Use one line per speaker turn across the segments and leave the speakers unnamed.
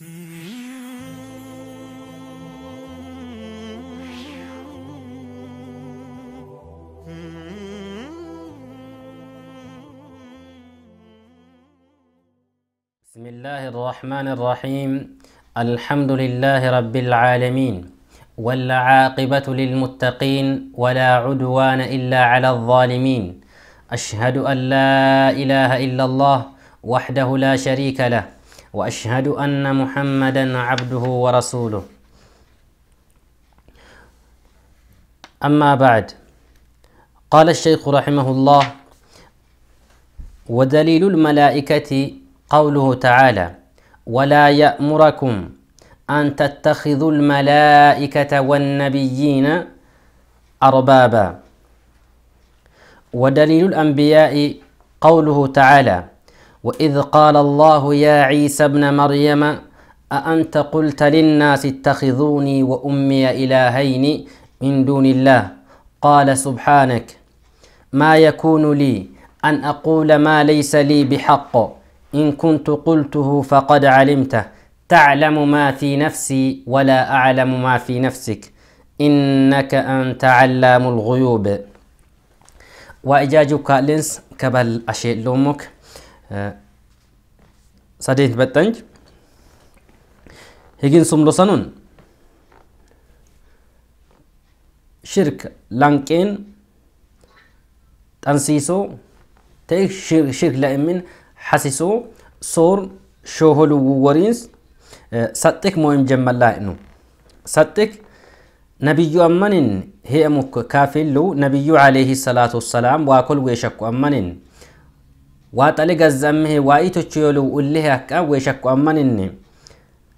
بسم الله الرحمن الرحيم الحمد لله رب العالمين والعاقبة للمتقين ولا عدوان إلا على الظالمين أشهد أن لا إله إلا الله وحده لا شريك له واشهد ان محمدا عبده ورسوله اما بعد قال الشيخ رحمه الله ودليل الملائكه قوله تعالى ولا يامركم ان تتخذوا الملائكه والنبيين اربابا ودليل الانبياء قوله تعالى وإذ قال الله يا عيسى ابن مريم أأنت قلت للناس اتخذوني وأمي إلهين من دون الله قال سبحانك ما يكون لي أن أقول ما ليس لي بحق إن كنت قلته فقد علمته تعلم ما في نفسي ولا أعلم ما في نفسك إنك أنت علام الغيوب وإجاجك لنس كبل أشيء لومك آه، sadeet baxxanj higinsumlo sanuun shirka lanqeen xansiisoo ta'e shirk la'imin hasisoo soor shooholu wariins saxxiq moo'im jammallaa'inu saxxiq nabiyyu ammanin he'amukk kaafillu nabiyyu alayhi salaatu wassalaam waa kol weeshakku ammanin waaxale gazzamehe waa'ii tochoyolu ullehe akka weeshakko ammaninne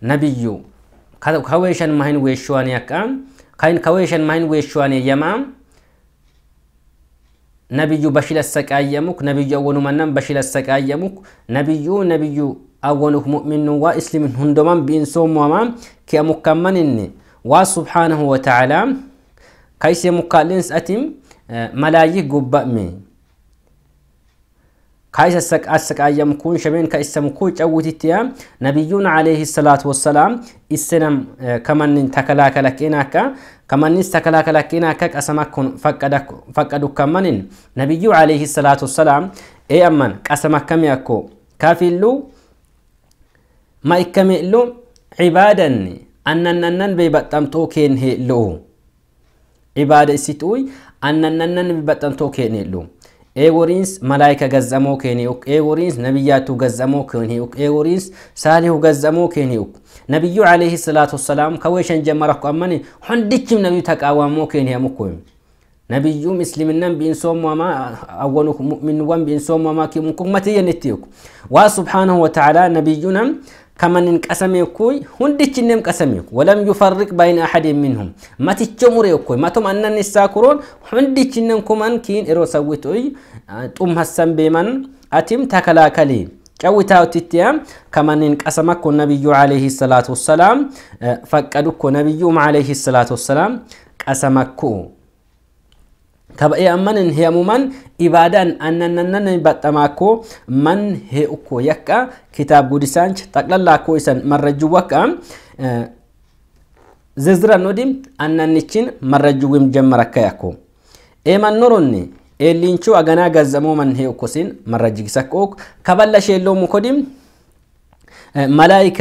nabiyyu ka weeshan mahin weeshshuwani akka kain ka weeshan mahin weeshshuwani yama ነብዩ በሽለ ሰቃየሙክ ነብዩ አወኑ መናም በሽለ ሰቃየሙክ ነብዩ ነብዩ አወኑ ሙእሚኑ ዋ እስሊምን ሁንዶማን ቢንሶሞማ ኪአሙካመንኒ ዋ ሱብሓነሁ ወተዓላ ከይስ የሙካልንስ አቲም መላይህ ጉባእሜ كايس أسكايم كون شبين كايسم كوي أوتيتيا نبيون عليه الصلاة والسلام السلام آه، كمان تكلاك لكيناك كمان تكلاك لكيناك أسمكن فقدك فقدك كمان نبيو عليه الصلاة والسلام أي أمن أسمك كم يكو كافيلو ما يكملو عبادا أنننن بيبتمتو كين هيلو عبادة ستوي أنننن بيبتمتو كين هيلو ايورينس ملائكة جزمو كينيوك ايورينس نبياتو جزمو كينيوك ايورينس ساليو جزمو كينيوك نبيو عليه الصلاة والسلام كويشن جمرك أمني حندكم نبيو تكاوامو كينيا مكوين نبيو مسلمنا بإنسوم وما أول مؤمن وان بإنسوم وما كي مكومتي ينتيوك وسبحانه وتعالى نبينا كمن انقسم يكوي هندچ نم قسم يك ولم يفرق بين احد منهم ما تچمر يكوي ما تم ان نساكرون هندچ نم كمن كين ارو سويتوي طم حسن بمن اتم تكلاكلي ጨውታው ትትያም ከመንን ቀሰመኮ ነቢዩ አለይሂ ሰላቱ ወሰላም ፈቀዱኮ ነቢዩም አለይሂ ሰላቱ ወሰላም ቀሰመኮ ከበኤ አመንን ሄሙማን ኢባዳን አነነነን ባጠማኮ ማን ሄኡኮ የቃ ኪታብ ጉዲሳንች ጠቅላላኮ ይሰን መረጁ ወቃ ዝርዝረን ወዲም አናንችን መረጁ ወይም ጀመረ ከያኮ ኤማን ኖሮኒ ኤሊንቹ አገና ገዘሞ ማን ሄኡኮ ሲን መረጅ ጊሰቆ ከበለሽ የለውም ኮዲም መላይካ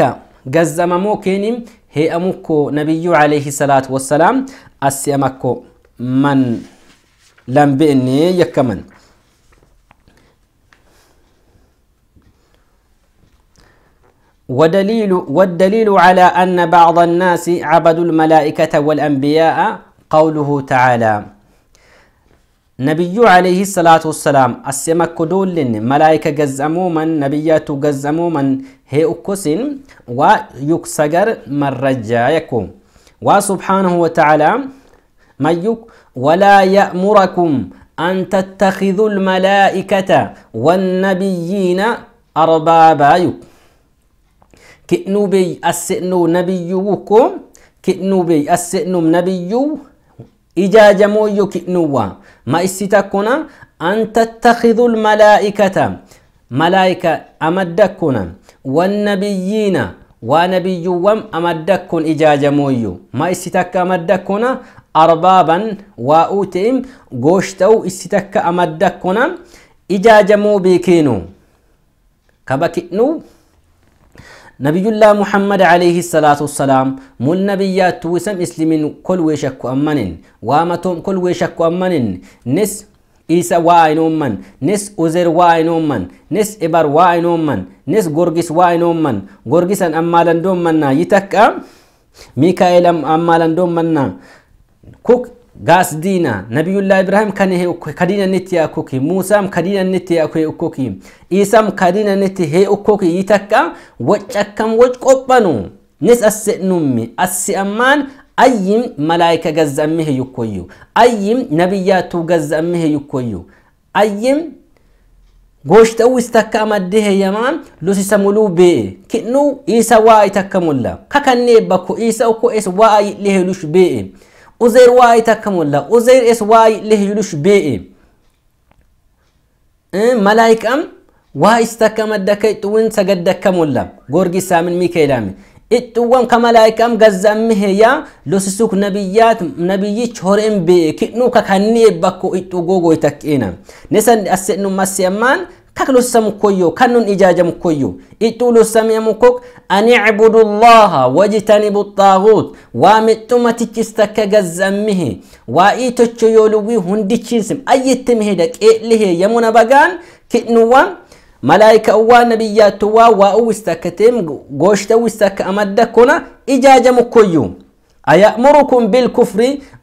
ገዘመሞ ኬኒም ሄአሙኮ ነቢዩ ዓለይሂ ሰላት ወሰላም አስየመኮ ማን لامبئني يكمن ودليل والدليل على أن بعض الناس عبدوا الملائكة والأنبياء قوله تعالى نبي عليه الصلاة والسلام السمك دول ملائكة جزمو من نبيات جزمو من هي أكسن ويكسجر من يكون وسبحانه وتعالى ما يك ولا يأمركم أن تتخذوا الملائكة والنبيين أربابا يو كئنو بي أسئنو نبيوكم كئنو بي أسئنو نبيو إجاجمو يو كئنوا ما استتكنا أن تتخذوا الملائكة ملائكة أمدكنا والنبيين ونبيوهم أمدكن إجاجمو يو ما استتك أمدكنا أربابا وأوتئم قوشتو استتك أمدكنا إجاجمو بيكينو كبكئنو نبي الله محمد عليه الصلاة والسلام مول نبيات توسم إسلمين كل ويشك أمنين وامتهم كل ويشك أمنين نس إيسا واين أمن نس أزر واين أمن نس إبر واين أمن نس غرغس واين أمن غرغسا أمالا دومنا يتك ميكائيل أمالا دومنا Kuk gaasdiina! Nabiya Allaa Ibrahiim kan haihi akkooki! Kadiina natti haihi akkooki! Muusaan Kadiina natti haihi akkooki! Isam Kadiina natti haihi akkooki! Yiya takka! Wacca akkam wacu qophanuu! Nessi as isa inni nuumee! Assi'amman ayyiin malaayikaa gazaan mihi iyyuu akkoyyuu! Ayyiin nabiyaa atuu gazaan mihi iyyuu akkoyyuu! Ayyiin gocita uwwisiis takka! Amaddee haiyyamaan losii waa ayyi takka mul'aa! Kakanneen Isaa ko'e waayee laa ijji heluushaa ኡዘይር ዋይ ተከሙላ ኡዘይር ኤስ ዋይ ልህዩሉሽ ቤኤ መላይቀም ዋይ ስተከመደከ ጥውን ሰገደከሙላ ጎርጊሳ ምን ሚካኤላሚ እጥወም ከመላይቀም ገዛ ምሄያ ሎስሱክ ነብያት ነብይች ሆሬም ቤ ክኑ በኮ እጥጎ ጎይተቄና ነሰን አሴኑ ማስያማን كاكلوسم كويو كنون إجاجم كويو إتولو سميم كوك أن اعبدوا الله واجتنبوا الطاغوت وامتما تجستك غزمه وإيتو تشيولوي هنديشينسم أي تمهدك إليه يمون بغان كئنوان ملائكة أوا نبيات وا واو استكتم غوشت واستك أمدكنا إجاجم كويو أيأمركم بالكفر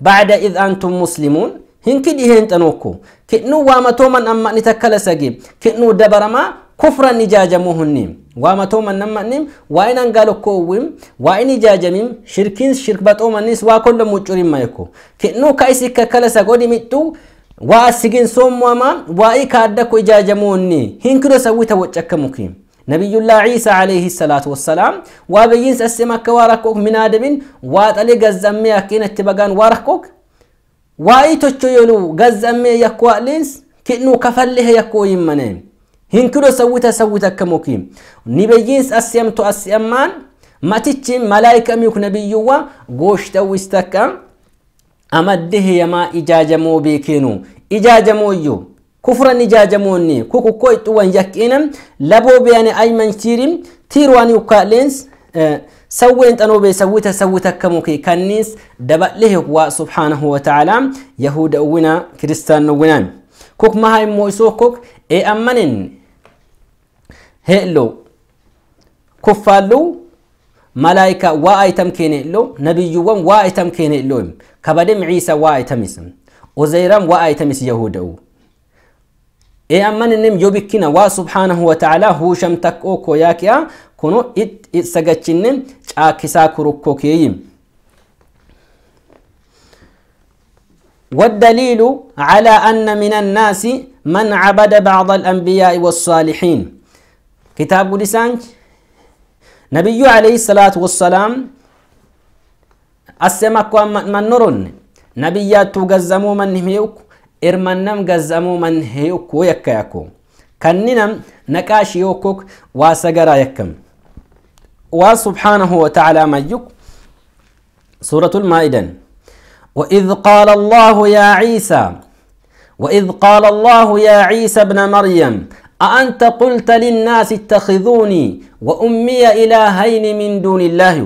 بعد إذ أنتم مسلمون hinki hinkidhi heenxanokko kidnu waamatoman amma'ni takkala sage kidnu dabarama kufran ijaajamoo hunni man waamatoman namma'nim waa'in angaalokkoowwim waa'in ijaajamim shirkiin shirkbaxoomannis waa kolla muccurimmayekko kidnu ka isi kakkala sagodi mixxu waa sigin soomwama waa'i ka addakko ijaajamoonni hinkido sawwita woccakkamuki ነቢዩላህ ዒሳ ዓለይህ ሰላት ወሰላም ዋበይንስ አስማከ ዋራኮክ ምናደብን ዋጠሌ ገዘሜ አኬነት በጋን ዋራኮክ waa'ii tochoyolu gazzammee yakkoo alliins kidnu kafallehe yakkoo himmane hinkido sawwita sawwita akka mukiim nibiyyiins asiyamtu asiyammaan matichi malaayika miyuk nabiyyuwa gooshtawu istakka amaddehe yamaa ijaajamoo beekeenu ijaajamooyyu kufran ijaajamoonni kukukkoo ixxuwan yakkiinam laboo beeyane ayman siirim tiirwaan yukkaa'leens سوي انت انو بيسويته سويته كموكي كنيس دبا له هو سبحانه وتعالى يهود ونا كريستيان ونا كوك ما هاي مويسو كوك اي امنن هلو كفالو ملائكة وايتم كيني لو نبيوان وايتم كيني لو كبدم عيسى وايتم اسم وزيرام وايتم يهود اي امنن يوبكنا وا سبحانه وتعالى هو شمتك اوكو ياكيا ات isa gachinen caakisaa kurukkokeeyim والدليل على أن من الناس من عبد بعض الأنبياء والصالحين كتاب قدسان نبي عليه الصلاة والسلام أسمك من نرن نبيات غزمو من هيوك إرمنم غزمو من هيوك ويكا يكو كننم نكاش يوكوك واسقرا يكم وسبحانه وتعالى يك سورة المائدة وإذ قال الله يا عيسى وإذ قال الله يا عيسى ابن مريم أأنت قلت للناس اتخذوني وأمي إلهين من دون الله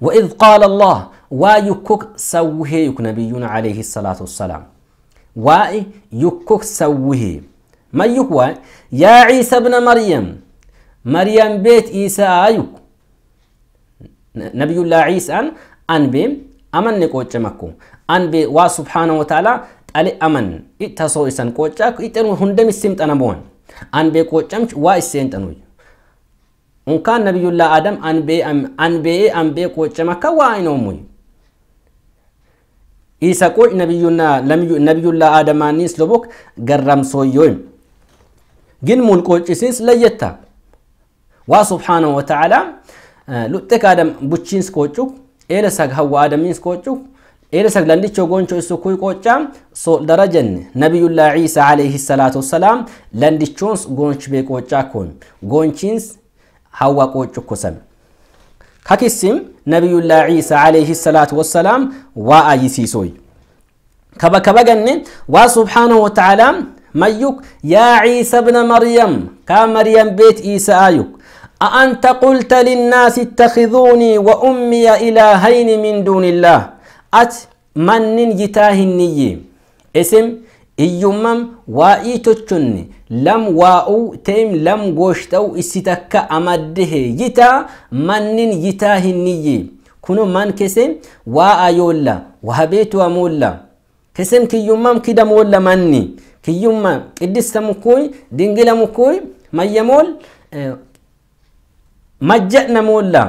وإذ قال الله ويكك سوه نبينا عليه الصلاة والسلام ويكك سوه ما يكوى يا عيسى ابن مريم መርያም ቤት ኢሳ ይኩ ነቢዩላ ዒሳን አንቤም አመን ቆጨመኩ አንቤ ዋ ስብሓነ ወተዓላ ጠሌ አመን ኢተሶ ኢሰን ቆጫ ኢጠኑ ሁንደም ኢሲም ጠነቦን አንቤ ቆጨምች ዋ ኢሴን ጠኑዩ እንካን ነቢዩላ አደም አንቤ አንቤ ቆጨመካ ዋ አይኖሙዩ ኢሳ ቆጭ ነቢዩላ አደማኒስ ሎቦክ ገራምሶዮይም ግን ሙልቆጭሲስ ለየታ waa subhaanahu wa ta'aalaa luxxe kaadam buchiins koocuk eela sag hawwaadamiins koocuk eela sag landichoo gonchoo isu kuy qoocaa so darajan nabiyullaa ciisaa alayhi salaatu wassalaam landichoons gonch bee qoocaa kun gonchiins hawwa qoocuk kusan kakissim nabiyullaa ciisaa alayhi salaatu wassalaam waa ayyisiisooy kaba kaba ganne waa subhaanahu wa ta'aalaa mayyuk yaa ciisa bna maryam kaa maryam beet iisa aayuk أأنت قلت للناس اتخذوني وأمي إلهين من دون الله أت من يتاهني اسم إيومم وإيتوتشني لم واو تيم لم غوشتو إستكا أمده يتا من يتاهني كنو من كسم وآيولا وهبيت ومولا كسم كيومم كدم ولا مني كيومم قدستم كوي دنجلم كوي يمول آه، مجأنا مولا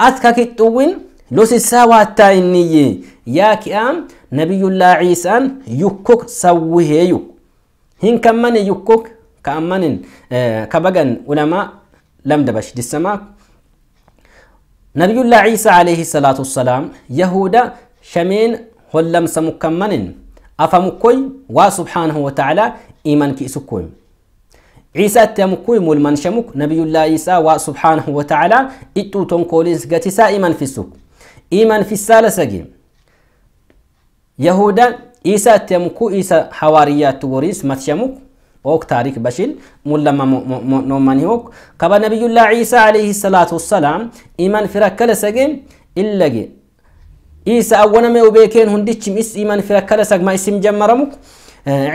أتكا كتوين لوسي سوا تايني ياك أم نبي الله عيسى يكوك سويه يك هن كمان يكوك كمان كبغن علماء لم دبش دي السماء نبي الله عيسى عليه الصلاة والسلام يهودا شمين هلم سمكمن أفمكوي وسبحانه وتعالى إيمان كي عيسى تمكوي مول منشمك نبي الله عيسى وسبحانه وتعالى اتو تنكوليس غتسا ايمان في السوق ايمان في السالسة يهودا عيسى تمكو عيسى حواريات توريس متشمك وك تاريخ بشيل مول لما نومان هوك كبا نبي الله عيسى عليه الصلاة والسلام ايمان في ركالسة إلا جي عيسى أولا ما يبيكين هندتشم إس إيمان في ركالسة ما اسم جمرمك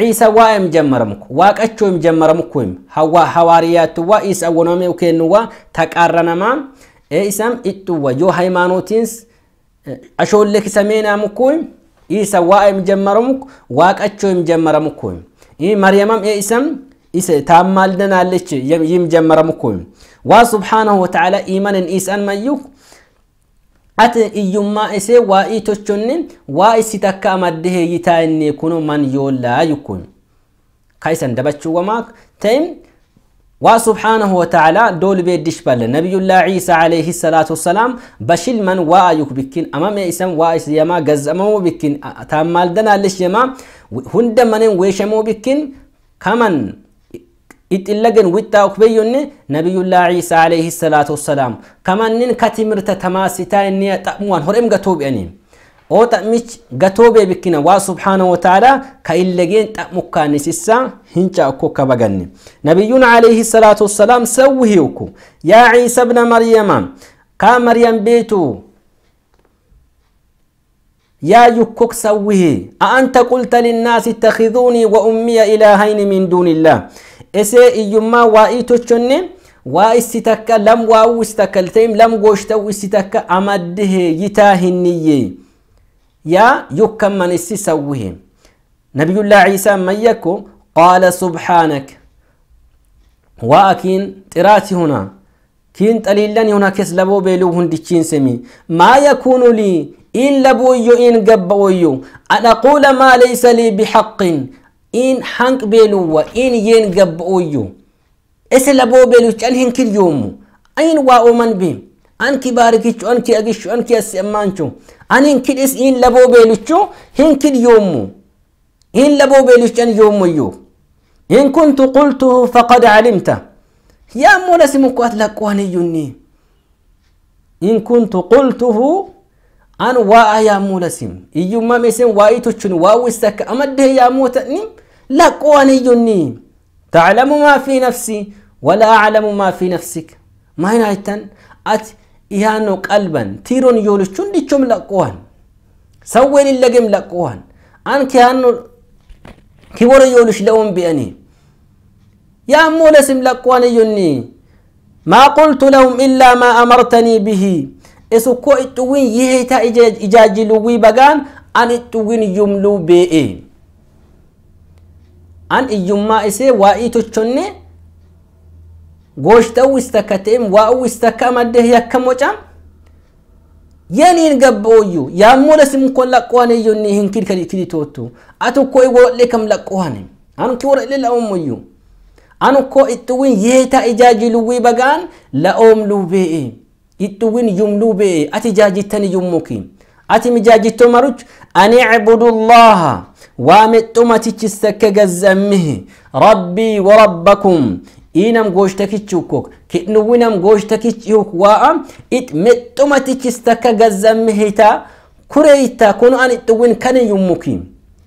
ዒሰዋ የምጀመረምኩ ዋቀቾ የምጀመረምኩ ወይም ሐዋርያትዋ ኢሰወኖሜ ኬንዋ ተቃረነማ ኢሰም ኢጡዋ ዮ ሃይማኖቲንስ አሾለክ ሰሜናምኩ ኢሰዋ የምጀመረምኩ ዋቀቾ የምጀመረምኩ መርየምም ኢሰም ታማልደናለች ይምጀመረምኩ ዋ ሱብሓነሁ ወተዓላ ኢመንን ኢሰን መዩክ ati iyyummaa isee waa'ii tochonne waa isi takka amadde heeyyitaa inni kuno man yoollaa yukkun kaisan dabachuu wamaak ta'im وسبحانه وتعالى دول بيدش بل نبي الله عيسى عليه الصلاة والسلام بشيل من وايك بكين أمام إسم وايس يما جزمو بكين تامال دنا ليش يما هند من ويشمو بكين كمن اتلقن ويتا وكبيون نبي الله عيسى عليه الصلاة والسلام كمان نين كتمرت تماسيتا اني تأموان هرم قتوب يعني او تأميش قتوب بكنا وا سبحانه وتعالى كإلقين تأمكا نسيسا هنچا اكو كبغن نبيون عليه الصلاة والسلام سوهيوكو يا عيسى ابن مريم كا مريم بيتو يا يكوك سوهي أأنت قلت للناس اتخذوني وأمي إلهين من دون الله isee iyyummaa waa ii tochonne waa issi takka lam waa'uu issi takka lam goosh ta'uu takka amaddihe yitaa hinniyyee yaa yukkamman issi sawwihe nabiyullaa ciisaa mayyakko qaala subhaanak waa akiin xiraati hunaa kiin xaliillan huna kes laboo beeluu hundichiinsemi maa yakuunu lii in labuuyyo in gabba'oyyo an aquula maa laysa lii bixaqin إن حنك بيلو إن ين جب أويو إسلا بو بيلو تشالهن كل يوم أين واو من بيم أنك باركيش أنك أجيش أنك أسمانشو أنين كل إس إن لبو بيلوشو هن كل يوم إن لبو بيلوش أن يوم يو إن كنت قلته فقد علمته يا مولا سمك أتلقواني يوني إن كنت قلته أن واء يا مولا سم إيو ما مسن وايتوشن واو السك أمده يا موتني لقواني نيم تعلم ما في نفسي ولا أعلم ما في نفسك ما هنا أت إهانو قلبا تيرون يولشون ديشم لقوان سويني اللقم لقوان أن كهانو كبر يولش لهم بأني يا مولسم لقوان يوني ما قلت لهم إلا ما أمرتني به إسو كو إتوين يهيتا إجاجي لوي بغان أن إتوين يملو بئي an iyyummaa isee waa'ii tochonnee gooshxawwis takka ta'em waa'uwis takka amaddee yakkamocam yaniin yaa yaammoo lasim kon laqqoane yonni hinkid kadi kiditoottu atukko i worodhe kam laqqoane anukki worodhe la'oommoyyu anukko ixxuwin yeeta ijaajiluwii bagaan la'oomluu bee'e ixxuwin yumluu bee'e ati jaajittani yummuki ati mijaajitto maruch ani icbudu llaha waa waameexxumatichis takka gazzammihi rabbii warabbakum inam goshtakichukok kidnuwinam goshtakichuk waa ixmexxumatichis takka kuree kureyta kunu an ixxuwin kani yummuki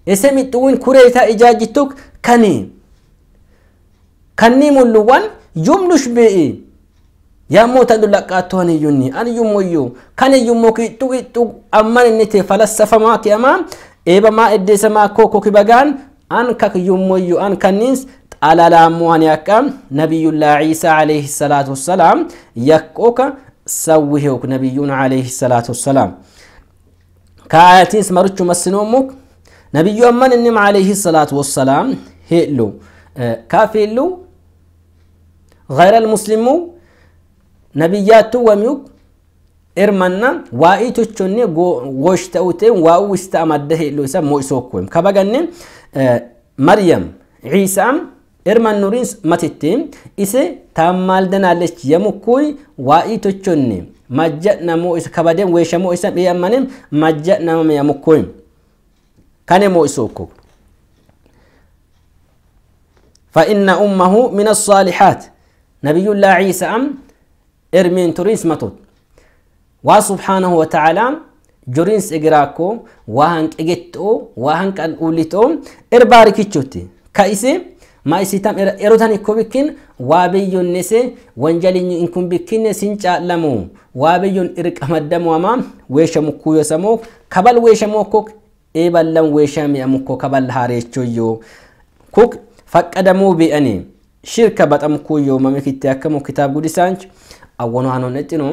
isem ixxuwin kureyta ijaajituk kani kanni mulluwan yumlush bi'i yammoota lulaqqaattoon iyyunni an yummuyyuu kan iyyummuki ixxu ixxu amman inni tee falassafamaa kiyamaa eebamaa eddeesamaa koo kokibagaan an kak yommoyyu an kanniins xalalaamuwaan yakka nabiyullaa ciisaa alayhi salaatu wassalaam yakkooka sawwihewk nabiyuun alayhi salaatu wassalaam kaayatiins maruchu massinoomuk nabiyyu amman innim alayhi salaatu wassalaam he'lu kaafeellu غير المسلم نبيات وميوك ermanna waa'ii chochonnee goosh ta'uteen waa'u wista amadda heello isa mo'isookkooyim kabaganne e, maryam ciisaam erman nuriin matitti ise taammaal danaalech yamukkuy waa'ii tochonne majja namoo isa kabaden weeshamoo isa dhiyammane majja namama yamukkuy kane mo'isookko فإن أمه من الصالحات نبي الله عيسى أم إرمين تريس متوت ዋ ስብሓነሁ ወተዓላ ጆሪንስ እግራኮ ዋሃን ቅጌጦ ዋሃን ቀልቁሊጦ እርባሪክቾት ከእሴ ማእሲታም ኤሮታን እኮ ብክን ዋበዮነሰ ወንጀልኝ እንኩን ብክን ሲንጫለሙ ዋበዮን እርቀመደሙማ ወሸሙ ኩዮሰሞ ከበል ወሸሞ ኮ ኤበለም ወሸም ያሙኮ ከበል ሃሬቾዮ ኩክ ፈቀደሙ ቢአኔ ሽርከ በጠም ኩዮ መምክት ያከሙ ጉዲሳንች አወኗ ነው